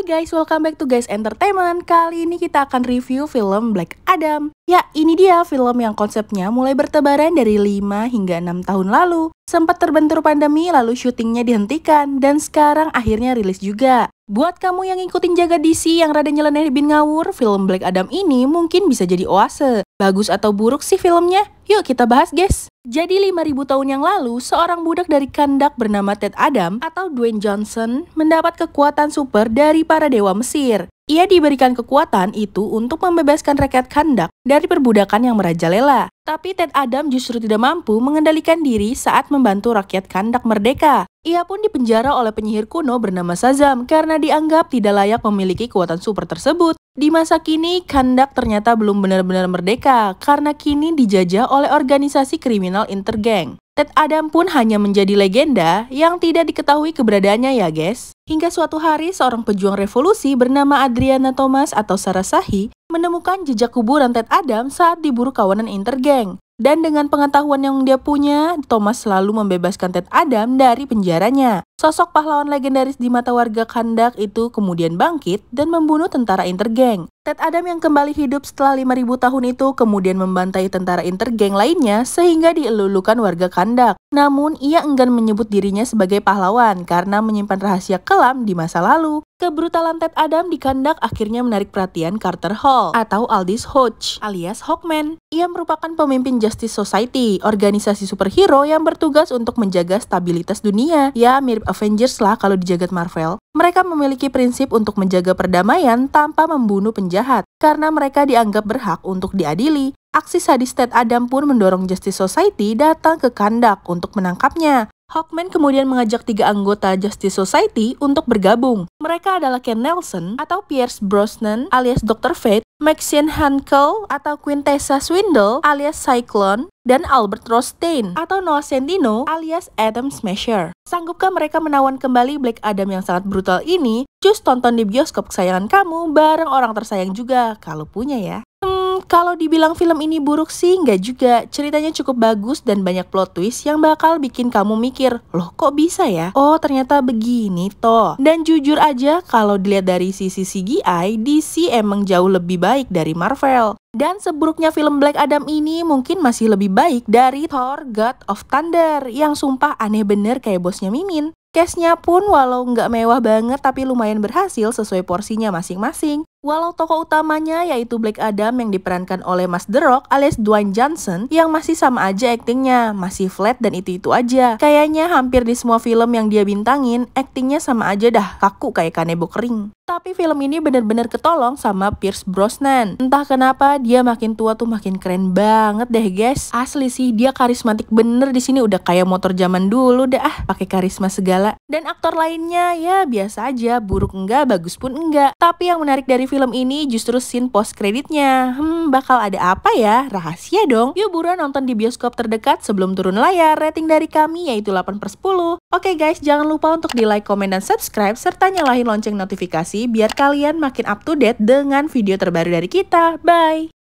Hai guys, welcome back to Guys Entertainment. Kali ini kita akan review film Black Adam. Ya, ini dia film yang konsepnya mulai bertebaran dari 5 hingga 6 tahun lalu. Sempat terbentur pandemi lalu syutingnya dihentikan dan sekarang akhirnya rilis juga. Buat kamu yang ngikutin jaga DC yang rada nyeleneh bin ngawur, film Black Adam ini mungkin bisa jadi oase. Bagus atau buruk sih filmnya? Yuk kita bahas guys. Jadi 5000 tahun yang lalu, seorang budak dari kandak bernama Ted Adam atau Dwayne Johnson mendapat kekuatan super dari para dewa Mesir. Ia diberikan kekuatan itu untuk membebaskan rakyat kandak dari perbudakan yang merajalela. Tapi Ted Adam justru tidak mampu mengendalikan diri saat membantu rakyat kandak merdeka. Ia pun dipenjara oleh penyihir kuno bernama Sazam karena dianggap tidak layak memiliki kekuatan super tersebut. Di masa kini, kandak ternyata belum benar-benar merdeka karena kini dijajah oleh organisasi kriminal Intergang. Ted Adam pun hanya menjadi legenda yang tidak diketahui keberadaannya ya guys. Hingga suatu hari seorang pejuang revolusi bernama Adriana Thomas atau Sarasahi menemukan jejak kuburan Ted Adam saat diburu kawanan intergeng. Dan dengan pengetahuan yang dia punya, Thomas selalu membebaskan Ted Adam dari penjaranya. Sosok pahlawan legendaris di mata warga Kandak itu kemudian bangkit dan membunuh tentara intergeng. Ted Adam yang kembali hidup setelah 5000 tahun itu kemudian membantai tentara intergeng lainnya sehingga dielulukan warga Kandak. Namun, ia enggan menyebut dirinya sebagai pahlawan karena menyimpan rahasia kelam di masa lalu. Kebrutalan Ted Adam di kandak akhirnya menarik perhatian Carter Hall atau Aldis Hodge alias Hawkman. Ia merupakan pemimpin Justice Society, organisasi superhero yang bertugas untuk menjaga stabilitas dunia. Ya, mirip Avengers lah kalau di jagat Marvel. Mereka memiliki prinsip untuk menjaga perdamaian tanpa membunuh penjahat, karena mereka dianggap berhak untuk diadili. Aksi sadis Ted Adam pun mendorong Justice Society datang ke kandak untuk menangkapnya. Hawkman kemudian mengajak tiga anggota Justice Society untuk bergabung. Mereka adalah Ken Nelson atau Pierce Brosnan alias Dr. Fate, Maxine Hankel atau Quintessa Swindle alias Cyclone, dan Albert Rothstein atau Noah Centino alias Adam Smasher. Sanggupkah mereka menawan kembali Black Adam yang sangat brutal ini? Cus tonton di bioskop kesayangan kamu bareng orang tersayang juga kalau punya ya kalau dibilang film ini buruk sih, nggak juga. Ceritanya cukup bagus dan banyak plot twist yang bakal bikin kamu mikir, loh kok bisa ya? Oh ternyata begini toh. Dan jujur aja, kalau dilihat dari sisi CGI, DC emang jauh lebih baik dari Marvel. Dan seburuknya film Black Adam ini mungkin masih lebih baik dari Thor God of Thunder yang sumpah aneh bener kayak bosnya Mimin. Case-nya pun walau nggak mewah banget tapi lumayan berhasil sesuai porsinya masing-masing. Walau tokoh utamanya yaitu Black Adam yang diperankan oleh Mas The Rock alias Dwayne Johnson yang masih sama aja aktingnya, masih flat dan itu-itu aja. Kayaknya hampir di semua film yang dia bintangin, aktingnya sama aja dah, kaku kayak kanebo kering. Tapi film ini bener-bener ketolong sama Pierce Brosnan. Entah kenapa dia makin tua tuh makin keren banget deh guys. Asli sih dia karismatik bener di sini udah kayak motor zaman dulu dah ah, pakai karisma segala. Dan aktor lainnya ya biasa aja, buruk enggak, bagus pun enggak. Tapi yang menarik dari film ini justru scene post kreditnya. Hmm, bakal ada apa ya? Rahasia dong. Yuk buruan nonton di bioskop terdekat sebelum turun layar. Rating dari kami yaitu 8 per 10. Oke guys, jangan lupa untuk di like, komen, dan subscribe, serta nyalahin lonceng notifikasi biar kalian makin up to date dengan video terbaru dari kita. Bye!